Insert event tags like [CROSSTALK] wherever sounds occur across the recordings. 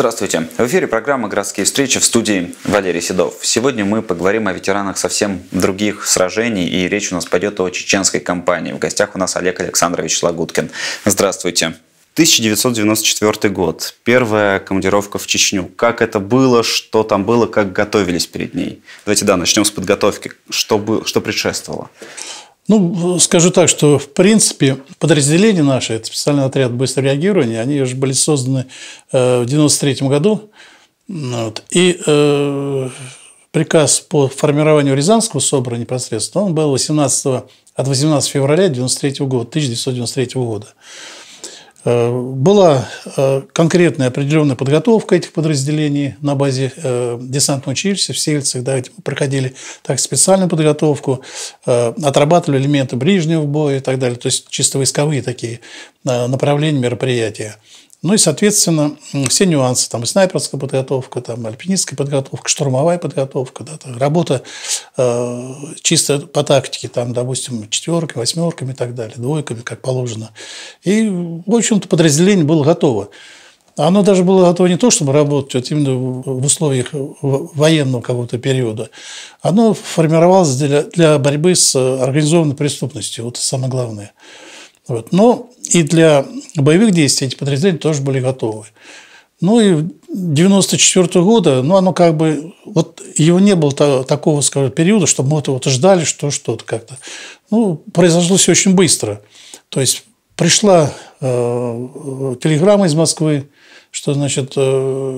Здравствуйте! В эфире программа «Городские встречи» в студии Валерий Седов. Сегодня мы поговорим о ветеранах совсем других сражений, и речь у нас пойдет о чеченской кампании. В гостях у нас Олег Александрович Лагуткин. Здравствуйте! 1994 год. Первая командировка в Чечню. Как это было, что там было, как готовились перед ней? Давайте, да, начнем с подготовки. Что, бы, что предшествовало? Ну, скажу так, что в принципе подразделение наше, это специальный отряд быстрого реагирования, они же были созданы э, в 1993 году. Вот, и э, приказ по формированию Рязанского собора непосредственно, он был 18, от 18 февраля 1993 года, 1993 года. Э, была э, конкретная определенная подготовка этих подразделений на базе э, десантного училища в Сельцах. Да, проходили так, специальную подготовку, отрабатывали элементы ближнего боя и так далее. То есть чисто войсковые такие направления мероприятия. Ну и, соответственно, все нюансы, там и снайперская подготовка, там альпинистская подготовка, штурмовая подготовка, да, там, работа э, чисто по тактике, там, допустим, четверками, восьмерками и так далее, двойками, как положено. И, в общем-то, подразделение было готово. Оно даже было готово не то, чтобы работать вот именно в условиях военного какого-то периода. Оно формировалось для, для борьбы с организованной преступностью. Вот самое главное. Вот. Но ну, и для боевых действий эти подразделения тоже были готовы. Ну и 1994 года, ну оно как бы, вот его не было такого, скажем, периода, чтобы мы вот, ждали, что что-то как-то. Ну, произошло все очень быстро. То есть пришла э, телеграмма из Москвы, что, значит, 9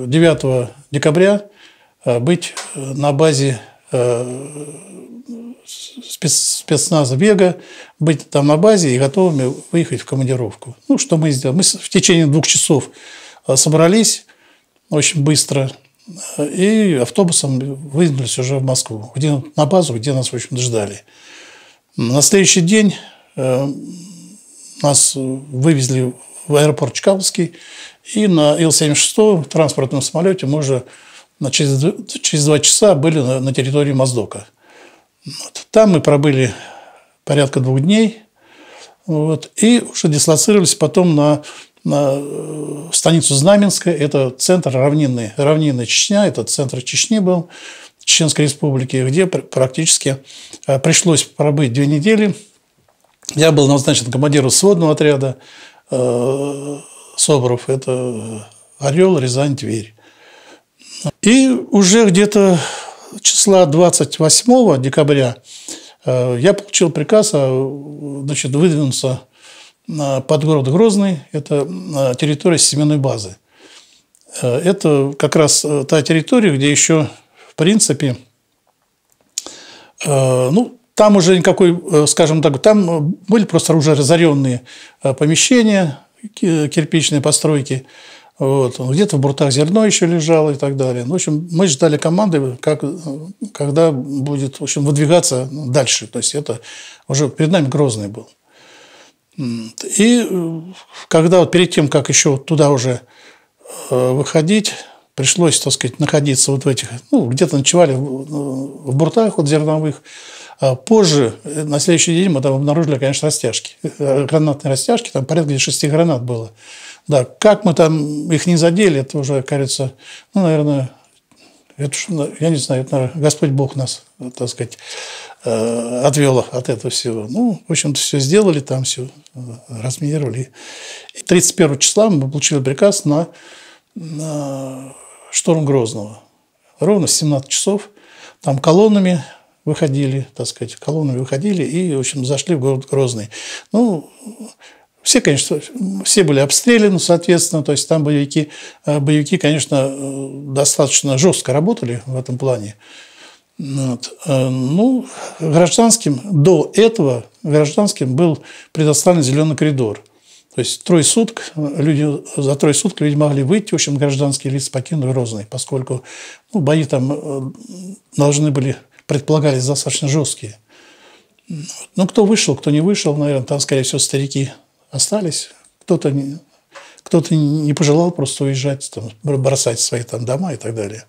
э, декабря э, быть э, на базе спец, спецназа бега, быть там на базе и готовыми выехать в командировку. Ну, что мы сделали? Мы в течение двух часов э, собрались очень быстро э, и автобусом выдвинулись уже в Москву, где, на базу, где нас, в общем, ждали. На следующий день э, нас вывезли в аэропорт Чкаловский, и на Ил-76 транспортном самолете мы уже через, через два часа были на, на территории Моздока – вот. Там мы пробыли порядка двух дней. Вот, и уже дислоцировались потом на, на э, станицу Знаменская. Это центр равнинной, равнинная Чечня, это центр Чечни был, Чеченской республики, где практически э, пришлось пробыть две недели. Я был назначен командиром сводного отряда э, Соборов. Это э, Орел, Рязань, Тверь. И уже где-то числа 28 декабря э, я получил приказ э, значит, выдвинуться э, под город Грозный, это территория семенной базы. Это как раз та территория, где еще, в принципе, ну, там уже никакой, скажем так, там были просто уже разоренные помещения, кирпичные постройки. Вот. Где-то в буртах зерно еще лежало и так далее. Ну, в общем, мы ждали команды, как, когда будет в общем, выдвигаться дальше. То есть это уже перед нами Грозный был. И когда вот перед тем, как еще туда уже э, выходить, пришлось, так сказать, находиться вот в этих, ну, где-то ночевали в буртах вот зерновых. А позже, на следующий день, мы там обнаружили, конечно, растяжки, э, гранатные растяжки, там порядка 6 гранат было. Да, как мы там их не задели, это уже, кажется, ну, наверное, это, ну, я не знаю, это, наверное, Господь Бог нас, так сказать, э, отвел от этого всего. Ну, в общем-то, все сделали там, все э, разминировали. И 31 числа мы получили приказ на, на шторм Грозного. Ровно 17 часов там колоннами выходили, так сказать, колоннами выходили и, в общем, зашли в город Грозный. Ну, все, конечно, все были обстреляны, соответственно, то есть там боевики, э, боевики конечно, э, достаточно жестко работали в этом плане. Вот. Э, ну, гражданским до этого гражданским был предоставлен зеленый коридор. То есть трое суток люди, за трое суток люди могли выйти, в общем, гражданские лица покинули Розный, поскольку ну, бои там должны были, предполагались достаточно жесткие. Ну, кто вышел, кто не вышел, наверное, там, скорее всего, старики остались. Кто-то не, кто-то не пожелал просто уезжать, там, бросать свои там дома и так далее.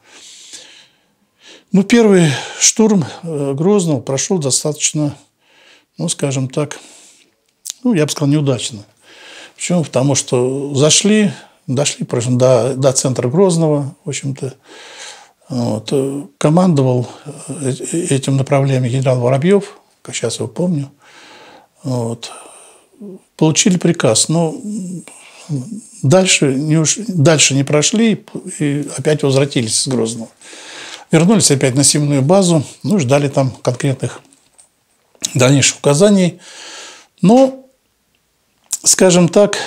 Ну, первый штурм э, Грозного прошел достаточно, ну, скажем так, ну, я бы сказал, неудачно. Почему? Потому что зашли, дошли до, до центра Грозного, в общем-то. Вот. Э, командовал э, этим направлением генерал Воробьев, как сейчас его помню. Вот получили приказ, но дальше не, уж, дальше не прошли и опять возвратились с Грозного. Вернулись опять на Симную базу, ну, ждали там конкретных дальнейших указаний. Но, скажем так,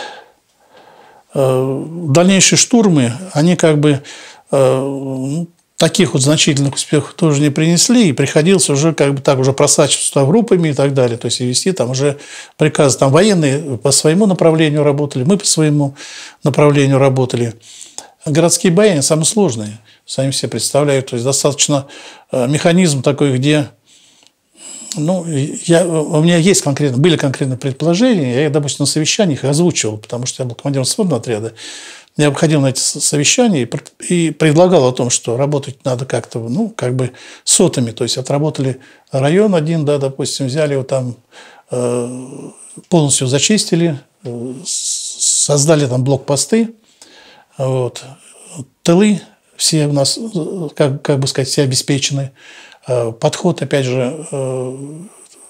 э, дальнейшие штурмы, они как бы э, ну, таких вот значительных успехов тоже не принесли, и приходилось уже как бы так уже просачиваться туда группами и так далее, то есть и вести там уже приказы. Там военные по своему направлению работали, мы по своему направлению работали. Городские бои, они самые сложные, сами все представляют, то есть достаточно э, механизм такой, где ну, я, у меня есть конкретно, были конкретные предположения, я их, допустим, на совещаниях озвучивал, потому что я был командиром свободного отряда необходимо на эти совещания и предлагал о том, что работать надо как-то, ну, как бы сотами. То есть отработали район один, да, допустим, взяли его там, э, полностью зачистили, э, создали там блокпосты, вот, тылы все у нас, э, как, как бы сказать, все обеспечены. Подход, опять же,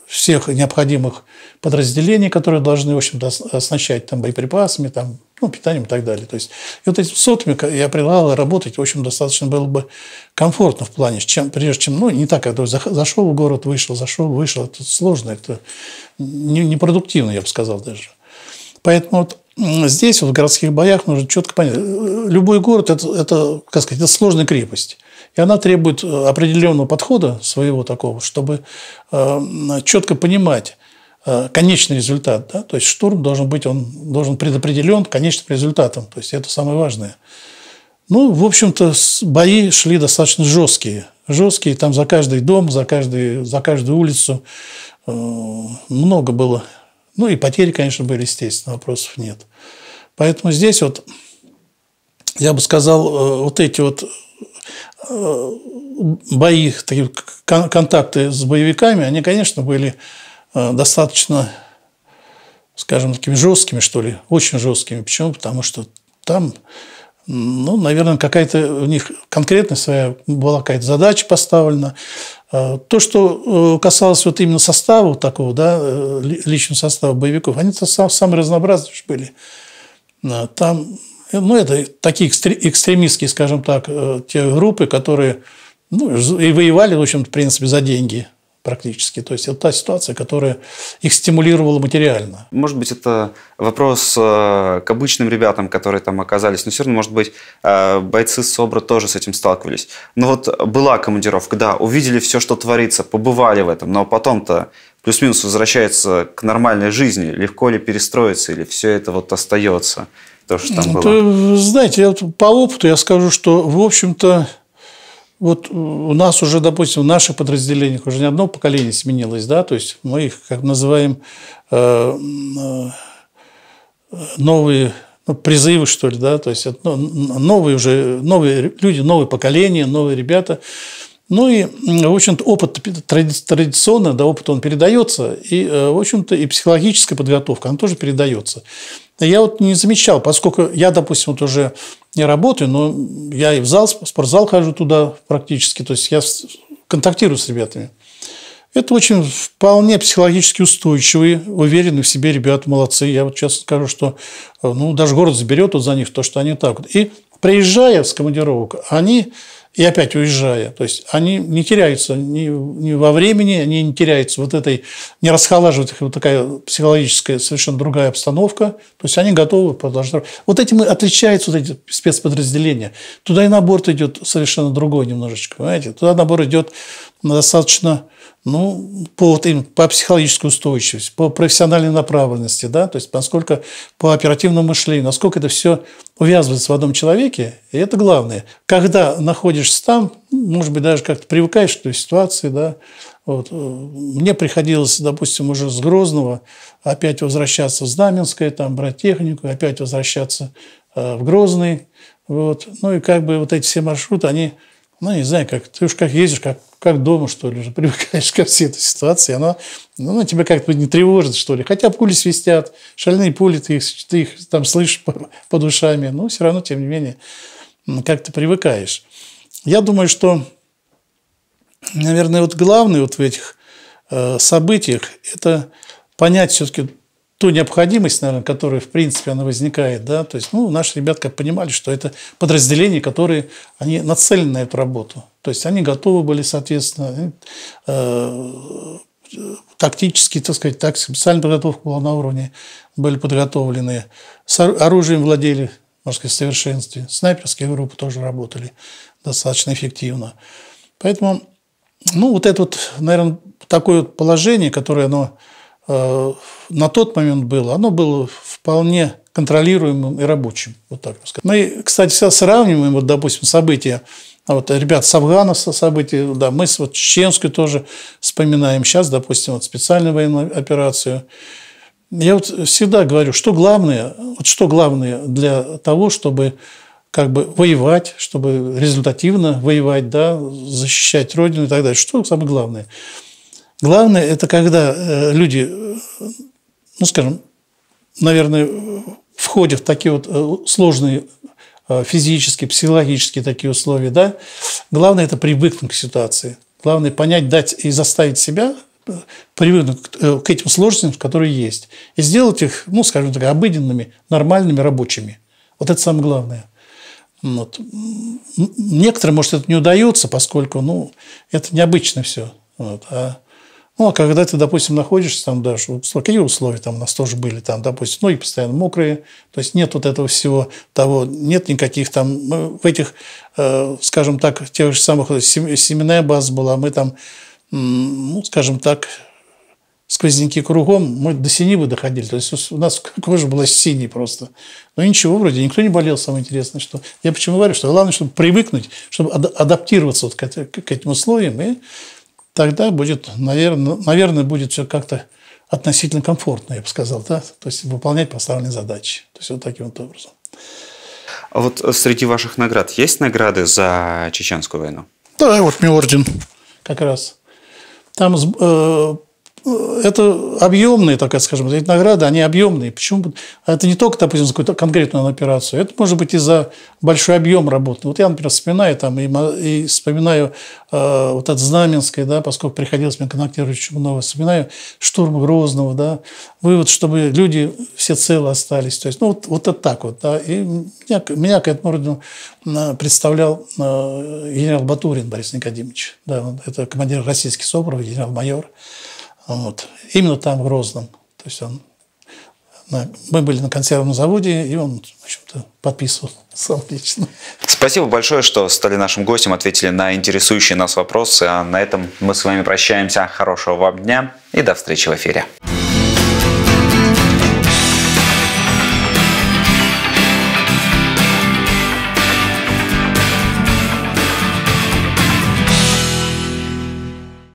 всех необходимых подразделений, которые должны, в общем-то, оснащать там боеприпасами, там, ну, питанием и так далее. То есть, и вот этими сотами я предлагал работать, в общем, достаточно было бы комфортно в плане, чем, прежде чем, ну, не так, когда зашел в город, вышел, зашел, вышел, это сложно, это непродуктивно, я бы сказал даже. Поэтому вот здесь, вот в городских боях, нужно четко понять, э, любой город это, – это, как сказать, это сложная крепость. И она требует э, определенного подхода своего такого, чтобы э, четко понимать, э, конечный результат. Да? То есть штурм должен быть, он должен предопределен конечным результатом. То есть это самое важное. Ну, в общем-то, бои шли достаточно жесткие. Жесткие там за каждый дом, за, каждый, за каждую улицу. Много было. Ну, и потери, конечно, были, естественно, вопросов нет. Поэтому здесь вот, я бы сказал, вот эти вот Э, бои, такие контакты с боевиками, они, конечно, были э, достаточно, скажем, такими жесткими, что ли, очень жесткими. Почему? Потому что там, ну, наверное, какая-то у них конкретная своя была какая-то задача поставлена. Э, то, что касалось вот именно состава такого, да, личного состава боевиков, они самые разнообразные были. Там ну, это такие экстремистские, скажем так, э, те группы, которые ну, и воевали, в общем в принципе, за деньги практически. То есть это та ситуация, которая их стимулировала материально. Может быть, это вопрос э, к обычным ребятам, которые там оказались. Но все равно, может быть, э, бойцы СОБРа тоже с этим сталкивались. Но вот была командировка, да, увидели все, что творится, побывали в этом, но потом-то плюс-минус возвращается к нормальной жизни. Легко ли перестроиться или все это вот остается? то, что там ну, было? Знаете, по опыту я скажу, что, в общем-то, вот у нас уже, допустим, в наших подразделениях уже не одно поколение сменилось, да, то есть мы их, как называем, э, э, новые ну, призывы, что ли, да, то есть ну, новые уже, новые люди, новое поколение, новые ребята – ну и, в общем-то, опыт традиционно, да, опыт он передается, и, э, в общем-то, и психологическая подготовка, она тоже передается. Я вот не замечал, поскольку я, допустим, вот уже не работаю, но я и в зал, в спортзал хожу туда практически, то есть я контактирую с ребятами. Это очень вполне психологически устойчивые, уверенные в себе ребята, молодцы. Я вот честно скажу, что э, ну, даже город заберет вот за них то, что они так вот. И приезжая с командировок, они и опять уезжая. То есть они не теряются ни, ни во времени, они не теряются вот этой, не расхолаживают их вот такая психологическая совершенно другая обстановка. То есть они готовы продолжать. Вот этим и отличаются вот эти спецподразделения. Туда и набор идет совершенно другой немножечко, понимаете? Туда набор идет достаточно ну, по, вот им, по психологической устойчивости, по профессиональной направленности, да, то есть поскольку по оперативному мышлению, насколько это все увязывается в одном человеке, и это главное. Когда находишься там, может быть, даже как-то привыкаешь к той ситуации, да, вот. Э, мне приходилось, допустим, уже с Грозного опять возвращаться в Знаменское, там брать технику, опять возвращаться э, в Грозный, вот. Ну и как бы вот эти все маршруты, они ну, не знаю, как ты уж как ездишь, как, как дома, что ли, уже [LAUGHS] привыкаешь ко всей этой ситуации, оно, ну, ну, тебя как-то не тревожит, что ли. Хотя пули свистят, шальные пули, ты их, ты их там слышишь по под ушами, но все равно, тем не менее, как-то привыкаешь. Я думаю, что, наверное, вот главное вот в этих э, событиях – это понять все-таки ту необходимость, наверное, которая, в принципе, она возникает, да, то есть, ну, наши ребятка понимали, что это подразделения, которые, они нацелены на эту работу, то есть они готовы были, соответственно, э, тактически, так сказать, так, специальная подготовка была на уровне, были подготовлены, с оружием владели, можно сказать, в совершенстве, снайперские группы тоже работали достаточно эффективно. Поэтому, ну, вот это вот, наверное, такое вот положение, которое оно Э, на тот момент было, оно было вполне контролируемым и рабочим. Вот так сказать. Мы, кстати, всегда сравниваем, вот, допустим, события а вот ребят с Афганиста события, да, мы с вот Чеченской тоже вспоминаем сейчас, допустим, вот специальную военную операцию. Я вот всегда говорю, что главное, вот что главное для того, чтобы как бы воевать, чтобы результативно воевать, да, защищать Родину и так далее. Что самое главное? Главное, это когда э, люди, э, ну, скажем, наверное, входят в такие вот э, сложные физические, психологические такие условия, да, главное – это привыкнуть к ситуации. Главное – понять, дать и заставить себя привыкнуть к этим сложностям, которые есть, и сделать их, ну, скажем так, обыденными, нормальными, рабочими. Вот это самое главное. Ну, вот. Некоторым, может, это не удается, поскольку, ну, это необычно все. Вот. А ну, а когда ты, допустим, находишься там даже, какие условия там у нас тоже были, там, допустим, ноги постоянно мокрые, то есть нет вот этого всего того, нет никаких там, ну, в этих, э, скажем так, тех же самых, э, семенная база была, мы там, ну, скажем так, сквозняки кругом, мы до синевы доходили. То есть у нас [LAUGHS] кожа была синей просто. Но ну, ничего, вроде никто не болел, самое интересное. Что... Я почему говорю, что главное, чтобы привыкнуть, чтобы адаптироваться вот к, к этим условиям и тогда будет, наверное, наверное будет все как-то относительно комфортно, я бы сказал, да? то есть выполнять поставленные задачи. То есть вот таким вот образом. А вот э, среди ваших наград есть награды за чеченскую войну? Да, вот мне орден как раз. Там э, это объемные, так скажем, эти награды, они объемные. Почему? А это не только, допустим, за какую-то конкретную операцию, это может быть и за большой объем работы. Вот я, например, вспоминаю там и, и вспоминаю э, вот от Знаменской, да, поскольку приходилось мне контактировать много вспоминаю штурм Грозного, да, вывод, чтобы люди все целы остались. То есть, ну, вот, вот это так вот, да. И меня, меня к этому ордену э, представлял э, генерал Батурин Борис Никодимович, да, это командир российских СОБРов, генерал-майор. Вот. Именно там, в Грозном. То есть он мы были на консервном заводе, и он, в общем-то, подписывал [LAUGHS] сам лично. Спасибо большое, что стали нашим гостем, ответили на интересующие нас вопросы. А на этом мы с вами прощаемся. Хорошего вам дня и до встречи в эфире.